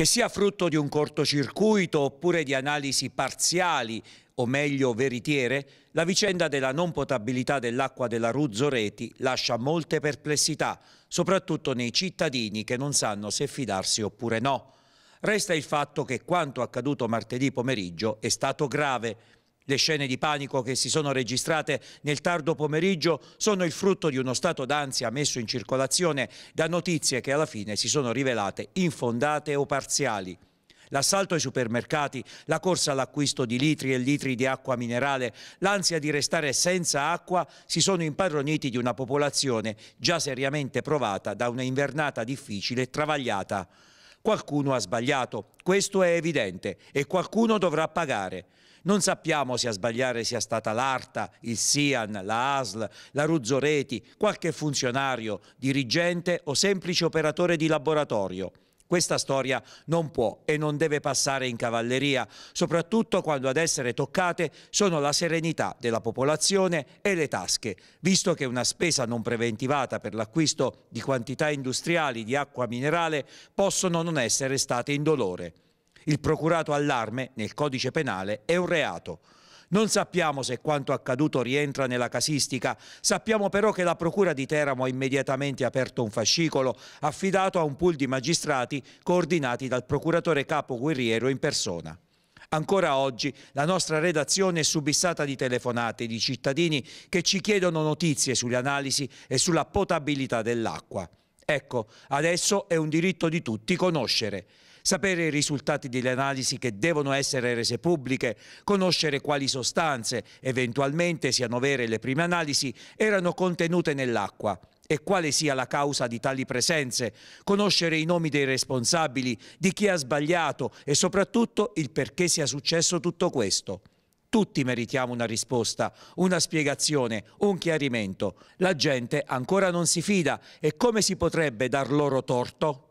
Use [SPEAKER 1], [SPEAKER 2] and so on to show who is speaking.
[SPEAKER 1] che sia frutto di un cortocircuito oppure di analisi parziali o meglio veritiere, la vicenda della non potabilità dell'acqua della Ruzzo Reti lascia molte perplessità, soprattutto nei cittadini che non sanno se fidarsi oppure no. Resta il fatto che quanto accaduto martedì pomeriggio è stato grave, le scene di panico che si sono registrate nel tardo pomeriggio sono il frutto di uno stato d'ansia messo in circolazione da notizie che alla fine si sono rivelate infondate o parziali l'assalto ai supermercati, la corsa all'acquisto di litri e litri di acqua minerale, l'ansia di restare senza acqua si sono impadroniti di una popolazione già seriamente provata da una invernata difficile e travagliata. Qualcuno ha sbagliato, questo è evidente, e qualcuno dovrà pagare. Non sappiamo se a sbagliare sia stata l'Arta, il SIAN, la ASL, la Ruzzoreti, qualche funzionario, dirigente o semplice operatore di laboratorio. Questa storia non può e non deve passare in cavalleria, soprattutto quando ad essere toccate sono la serenità della popolazione e le tasche, visto che una spesa non preventivata per l'acquisto di quantità industriali di acqua minerale possono non essere state indolore. Il procurato allarme nel codice penale è un reato. Non sappiamo se quanto accaduto rientra nella casistica, sappiamo però che la Procura di Teramo ha immediatamente aperto un fascicolo affidato a un pool di magistrati coordinati dal procuratore capo guerriero in persona. Ancora oggi la nostra redazione è subissata di telefonate di cittadini che ci chiedono notizie sulle analisi e sulla potabilità dell'acqua. Ecco, adesso è un diritto di tutti conoscere. Sapere i risultati delle analisi che devono essere rese pubbliche, conoscere quali sostanze, eventualmente siano vere le prime analisi, erano contenute nell'acqua e quale sia la causa di tali presenze, conoscere i nomi dei responsabili, di chi ha sbagliato e soprattutto il perché sia successo tutto questo. Tutti meritiamo una risposta, una spiegazione, un chiarimento. La gente ancora non si fida e come si potrebbe dar loro torto?